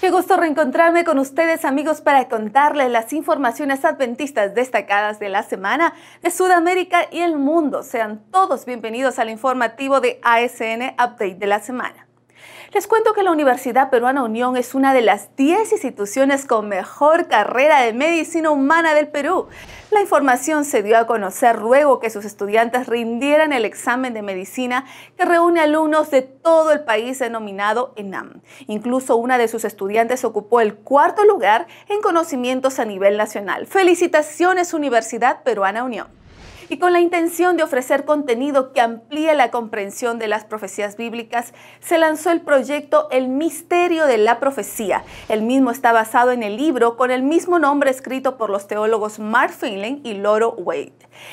Qué gusto reencontrarme con ustedes amigos para contarles las informaciones adventistas destacadas de la semana de Sudamérica y el mundo. Sean todos bienvenidos al informativo de ASN Update de la semana. Les cuento que la Universidad Peruana Unión es una de las 10 instituciones con mejor carrera de medicina humana del Perú. La información se dio a conocer luego que sus estudiantes rindieran el examen de medicina que reúne alumnos de todo el país denominado ENAM. Incluso una de sus estudiantes ocupó el cuarto lugar en conocimientos a nivel nacional. Felicitaciones Universidad Peruana Unión y con la intención de ofrecer contenido que amplíe la comprensión de las profecías bíblicas, se lanzó el proyecto El Misterio de la Profecía. El mismo está basado en el libro con el mismo nombre escrito por los teólogos Mark Finley y Loro Wade.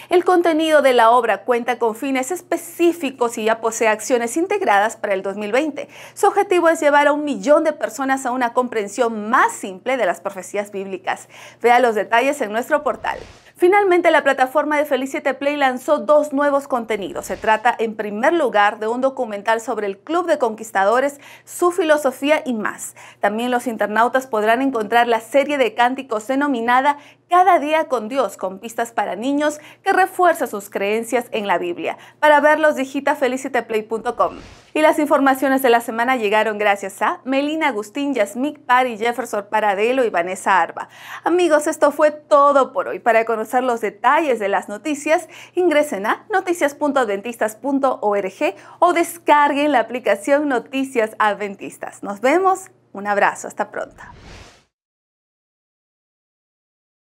El contenido de la obra cuenta con fines específicos y ya posee acciones integradas para el 2020. Su objetivo es llevar a un millón de personas a una comprensión más simple de las profecías bíblicas. Vea los detalles en nuestro portal. Finalmente, la plataforma de Felicity Play lanzó dos nuevos contenidos. Se trata, en primer lugar, de un documental sobre el Club de Conquistadores, su filosofía y más. También los internautas podrán encontrar la serie de cánticos denominada cada día con Dios, con pistas para niños que refuerza sus creencias en la Biblia. Para verlos, digita feliciteplay.com. Y las informaciones de la semana llegaron gracias a Melina Agustín, Yasmik Pari, Jefferson Paradelo y Vanessa Arba. Amigos, esto fue todo por hoy. Para conocer los detalles de las noticias, ingresen a noticias.adventistas.org o descarguen la aplicación Noticias Adventistas. Nos vemos, un abrazo, hasta pronto.